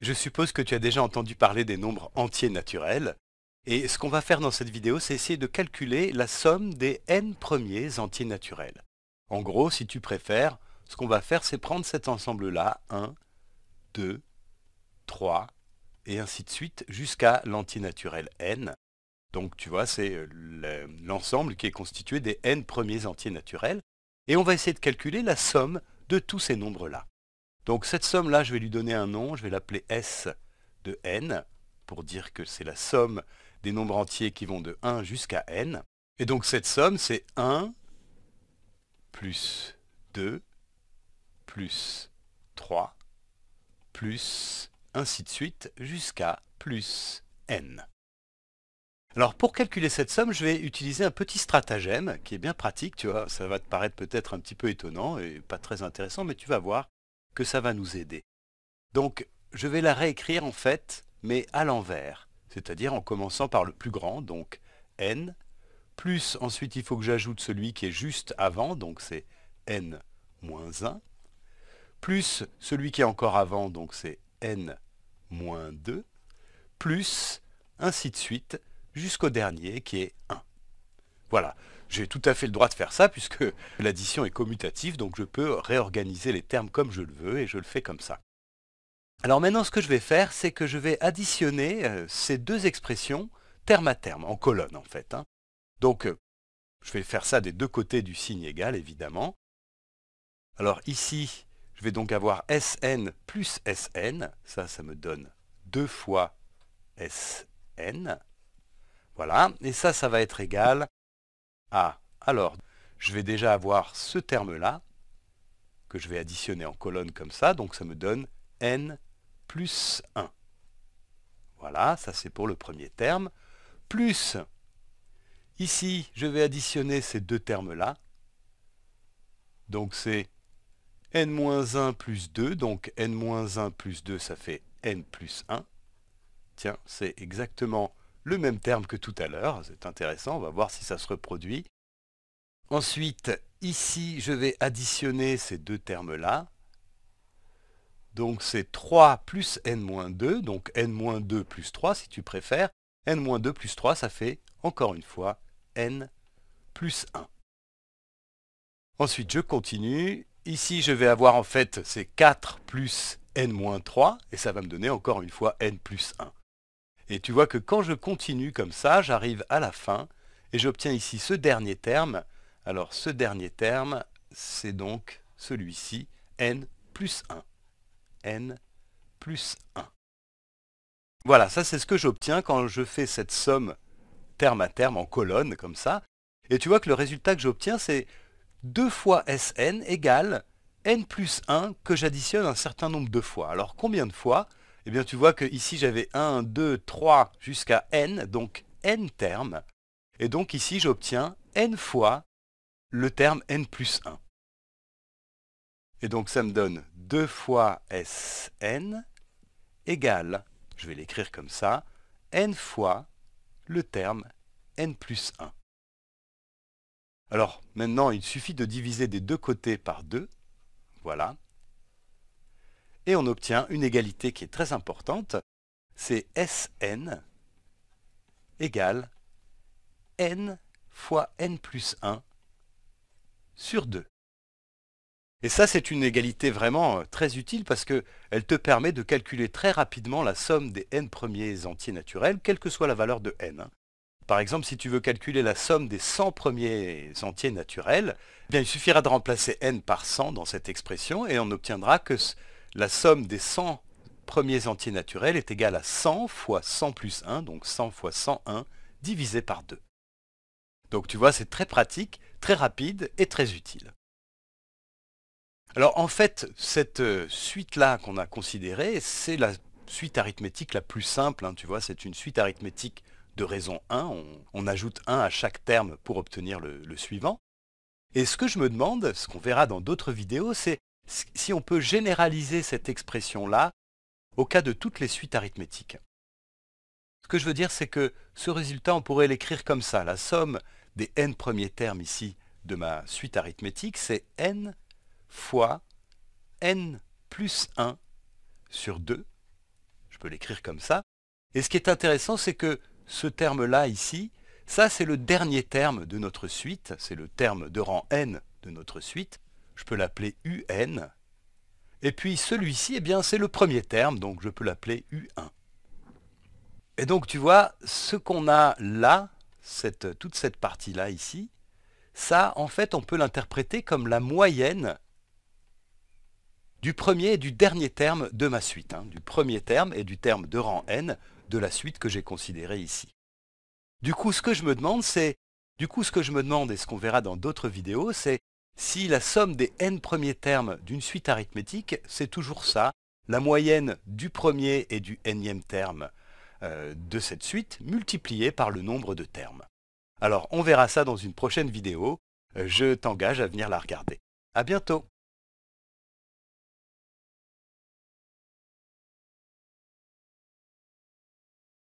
Je suppose que tu as déjà entendu parler des nombres entiers naturels. Et ce qu'on va faire dans cette vidéo, c'est essayer de calculer la somme des n premiers entiers naturels. En gros, si tu préfères, ce qu'on va faire, c'est prendre cet ensemble-là, 1, 2, 3, et ainsi de suite, jusqu'à l'entier naturel n. Donc tu vois, c'est euh, l'ensemble qui est constitué des n premiers entiers naturels. Et on va essayer de calculer la somme de tous ces nombres-là. Donc cette somme-là, je vais lui donner un nom, je vais l'appeler S de n, pour dire que c'est la somme des nombres entiers qui vont de 1 jusqu'à n. Et donc cette somme, c'est 1 plus 2 plus 3 plus ainsi de suite jusqu'à plus n. Alors pour calculer cette somme, je vais utiliser un petit stratagème qui est bien pratique, tu vois, ça va te paraître peut-être un petit peu étonnant et pas très intéressant, mais tu vas voir, que ça va nous aider. Donc, je vais la réécrire en fait, mais à l'envers, c'est-à-dire en commençant par le plus grand, donc n, plus ensuite il faut que j'ajoute celui qui est juste avant, donc c'est n 1, plus celui qui est encore avant, donc c'est n 2, plus ainsi de suite jusqu'au dernier qui est 1. Voilà, j'ai tout à fait le droit de faire ça puisque l'addition est commutative, donc je peux réorganiser les termes comme je le veux et je le fais comme ça. Alors maintenant, ce que je vais faire, c'est que je vais additionner euh, ces deux expressions terme à terme, en colonne en fait. Hein. Donc, euh, je vais faire ça des deux côtés du signe égal, évidemment. Alors ici, je vais donc avoir Sn plus Sn. Ça, ça me donne 2 fois Sn. Voilà. Et ça, ça va être égal ah, alors, je vais déjà avoir ce terme-là, que je vais additionner en colonne comme ça, donc ça me donne n plus 1. Voilà, ça c'est pour le premier terme. Plus, ici, je vais additionner ces deux termes-là. Donc c'est n-1 plus 2, donc n-1 plus 2, ça fait n plus 1. Tiens, c'est exactement le même terme que tout à l'heure. C'est intéressant, on va voir si ça se reproduit. Ensuite, ici, je vais additionner ces deux termes-là. Donc c'est 3 plus n-2, donc n-2 plus 3 si tu préfères. n-2 plus 3, ça fait encore une fois n plus 1. Ensuite, je continue. Ici, je vais avoir en fait ces 4 plus n-3, et ça va me donner encore une fois n plus 1. Et tu vois que quand je continue comme ça, j'arrive à la fin et j'obtiens ici ce dernier terme. Alors ce dernier terme, c'est donc celui-ci, n plus 1. n plus 1. Voilà, ça c'est ce que j'obtiens quand je fais cette somme terme à terme en colonne comme ça. Et tu vois que le résultat que j'obtiens, c'est 2 fois Sn égale n plus 1 que j'additionne un certain nombre de fois. Alors combien de fois eh bien tu vois que ici j'avais 1, 2, 3 jusqu'à n, donc n termes. Et donc ici j'obtiens n fois le terme n plus 1. Et donc ça me donne 2 fois Sn égale, je vais l'écrire comme ça, n fois le terme n plus 1. Alors maintenant il suffit de diviser des deux côtés par 2. Voilà et on obtient une égalité qui est très importante, c'est Sn égale n fois n plus 1 sur 2. Et ça, c'est une égalité vraiment euh, très utile parce qu'elle te permet de calculer très rapidement la somme des n premiers entiers naturels, quelle que soit la valeur de n. Hein. Par exemple, si tu veux calculer la somme des 100 premiers entiers naturels, eh bien, il suffira de remplacer n par 100 dans cette expression et on obtiendra que la somme des 100 premiers entiers naturels est égale à 100 fois 100 plus 1, donc 100 fois 101, divisé par 2. Donc tu vois, c'est très pratique, très rapide et très utile. Alors en fait, cette euh, suite-là qu'on a considérée, c'est la suite arithmétique la plus simple. Hein, tu vois, c'est une suite arithmétique de raison 1. On, ajoute 1 à chaque terme pour obtenir le suivant. Et ce que je me demande, ce qu'on verra dans d'autres vidéos, c'est si on peut généraliser cette expression-là au cas de toutes les suites arithmétiques. Ce que je veux dire, c'est que ce résultat, on pourrait l'écrire comme ça. La somme des n premiers termes ici de ma suite arithmétique, c'est n fois n plus 1 sur 2. Je peux l'écrire comme ça. Et ce qui est intéressant, c'est que ce terme-là ici, ça c'est le dernier terme de notre suite, c'est le terme de rang n de notre suite je peux l'appeler UN. Et puis celui-ci, eh bien, c'est le premier terme, donc je peux l'appeler U1. Et donc tu vois, ce qu'on a là, cette, toute cette partie-là ici, ça, en fait, on peut l'interpréter comme la moyenne du premier et du dernier terme de ma suite, hein, du premier terme et du terme de rang n de la suite que j'ai considérée ici. Du coup, ce que je me demande, c'est, du coup, ce que je me demande et ce qu'on verra dans d'autres vidéos, c'est si la somme des n premiers termes d'une suite arithmétique, c'est toujours ça, la moyenne du premier et du nème terme euh, de cette suite multipliée par le nombre de termes. Alors on verra ça dans une prochaine vidéo, euh, je t'engage à venir la regarder. À bientôt